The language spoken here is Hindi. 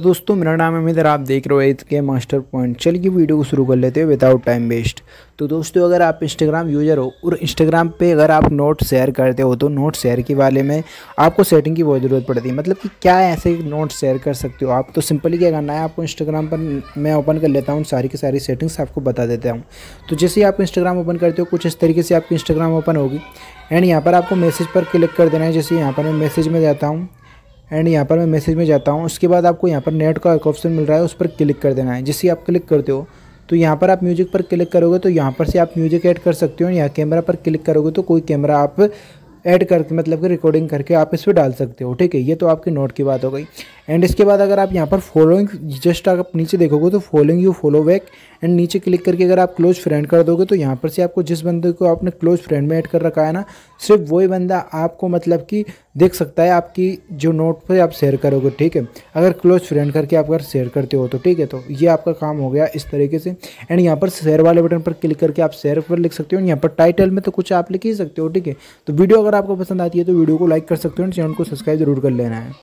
दोस्तों मेरा नाम है और आप देख रहे हो इतके के मास्टर पॉइंट चलिए वीडियो को शुरू कर लेते हैं विदाउट टाइम वेस्ट तो दोस्तों अगर आप इंस्टाग्राम यूज़र हो और इंस्टाग्राम पे अगर आप नोट शेयर करते हो तो नोट शेयर के बारे में आपको सेटिंग की बहुत ज़रूरत पड़ती है मतलब कि क्या ऐसे नोट शेयर कर सकते हो आप तो सिंपली क्या करना है आपको इंस्टाग्राम पर मैं ओपन कर लेता हूँ सारी की सारी सेटिंग्स आपको बता देता हूँ तो जैसे ही आप इंस्टाग्राम ओपन करते हो कुछ इस तरीके से आपकी इंस्टाग्राम ओपन होगी एंड यहाँ पर आपको मैसेज पर क्लिक कर देना है जैसे यहाँ पर मैं मैसेज में जाता हूँ एंड यहाँ पर मैं मैसेज में जाता हूँ उसके बाद आपको यहाँ पर नेट का एक ऑप्शन मिल रहा है उस पर क्लिक कर देना है जिससे आप क्लिक करते हो तो यहाँ पर आप म्यूजिक पर क्लिक करोगे तो यहाँ पर से आप म्यूजिक ऐड कर सकते हो यहाँ कैमरा पर क्लिक करोगे तो कोई कैमरा आप ऐड करके मतलब कि रिकॉर्डिंग करके आप इस पर डाल सकते हो ठीक है ये तो आपकी नोट की बात हो गई एंड इसके बाद अगर आप यहाँ पर फॉलोइंग जस्ट आप नीचे देखोगे तो following you follow back and नीचे क्लिक करके अगर आप क्लोज फ्रेंड कर दोगे तो यहाँ पर से आपको जिस बंदे को आपने क्लोज फ्रेंड में ऐड कर रखा है ना सिर्फ वही बंदा आपको मतलब कि देख सकता है आपकी जो नोट पर आप शेयर करोगे ठीक है अगर क्लोज फ्रेंड करके आप अगर शेयर करते हो तो ठीक है तो ये आपका काम हो गया इस तरीके से एंड यहाँ पर शेयर वाले बटन पर क्लिक करके आप शेयर पर लिख सकते हो यहाँ पर टाइटल में तो कुछ आप लिख ही सकते हो ठीक है तो वीडियो अगर आपको पसंद आती है तो वीडियो को लाइक कर सकते हो चैनल को सब्सक्राइब जरूर कर लेना है